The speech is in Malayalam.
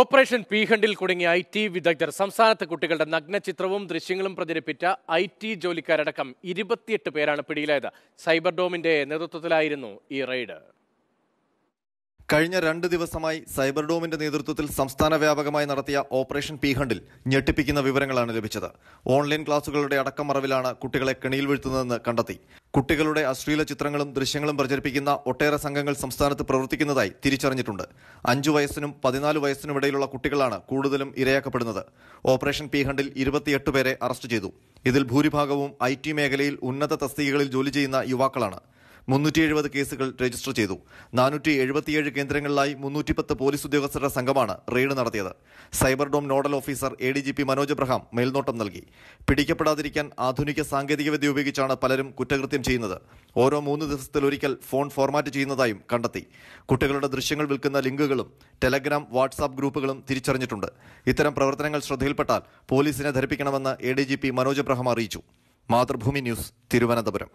ഓപ്പറേഷൻ പീഹണ്ടിൽ കുടുങ്ങിയ ഐ ടി വിദഗ്ധർ സംസ്ഥാനത്തെ കുട്ടികളുടെ നഗ്നചിത്രവും ദൃശ്യങ്ങളും പ്രചരിപ്പിച്ച ഐ ടി ജോലിക്കാരടക്കം ഇരുപത്തിയെട്ട് പേരാണ് പിടിയിലായത് സൈബർ ഡോമിന്റെ നേതൃത്വത്തിലായിരുന്നു ഈ റെയ്ഡ് കഴിഞ്ഞ രണ്ട് ദിവസമായി സൈബർ ഡോമിന്റെ നേതൃത്വത്തിൽ സംസ്ഥാന വ്യാപകമായി നടത്തിയ ഓപ്പറേഷൻ പീഹണ്ടിൽ ഞെട്ടിപ്പിക്കുന്ന വിവരങ്ങളാണ് ലഭിച്ചത് ഓൺലൈൻ ക്ലാസുകളുടെ അടക്കം മറവിലാണ് കുട്ടികളെ കെണിയിൽ വീഴ്ത്തുന്നതെന്ന് കണ്ടെത്തി കുട്ടികളുടെ അശ്ലീല ചിത്രങ്ങളും ദൃശ്യങ്ങളും പ്രചരിപ്പിക്കുന്ന ഒട്ടേറെ സംഘങ്ങൾ സംസ്ഥാനത്ത് പ്രവർത്തിക്കുന്നതായി തിരിച്ചറിഞ്ഞിട്ടുണ്ട് അഞ്ചു വയസ്സിനും പതിനാല് വയസ്സിനും ഇടയിലുള്ള കുട്ടികളാണ് കൂടുതലും ഇരയാക്കപ്പെടുന്നത് ഓപ്പറേഷൻ പീഹണ്ടിൽ ഇരുപത്തിയെട്ട് പേരെ അറസ്റ്റ് ചെയ്തു ഇതിൽ ഭൂരിഭാഗവും ഐ മേഖലയിൽ ഉന്നത തസ്തികകളിൽ ജോലി ചെയ്യുന്ന യുവാക്കളാണ് മുന്നൂറ്റി എഴുപത് കേസുകൾ രജിസ്റ്റർ ചെയ്തു നാനൂറ്റി എഴുപത്തിയേഴ് കേന്ദ്രങ്ങളിലായി പത്ത് പോലീസ് ഉദ്യോഗസ്ഥരുടെ സംഘമാണ് റെയ്ഡ് നടത്തിയത് cyber dome nodal officer A D G P Manoj Abraham മേൽനോട്ടം നൽകി പിടിക്കപ്പെടാതിരിക്കാൻ ആധുനിക സാങ്കേതികവിദ്യ ഉപയോഗിച്ചാണ് പലരും കുറ്റകൃത്യം ചെയ്യുന്നത് ഓരോ മൂന്ന് ദിവസത്തിലൊരിക്കൽ ഫോൺ ഫോർമാറ്റ് ചെയ്യുന്നതായും കണ്ടെത്തി കുട്ടികളുടെ ദൃശ്യങ്ങൾ വിൽക്കുന്ന ലിങ്കുകളും ടെലഗ്രാം വാട്സാപ്പ് ഗ്രൂപ്പുകളും തിരിച്ചറിഞ്ഞിട്ടുണ്ട് ഇത്തരം പ്രവർത്തനങ്ങൾ ശ്രദ്ധയിൽപ്പെട്ടാൽ പോലീസിനെ ധരിപ്പിക്കണമെന്ന് A D G P Manoj Abraham അറിയിച്ചു മാതൃഭൂമി ന്യൂസ് തിരുവനന്തപുരം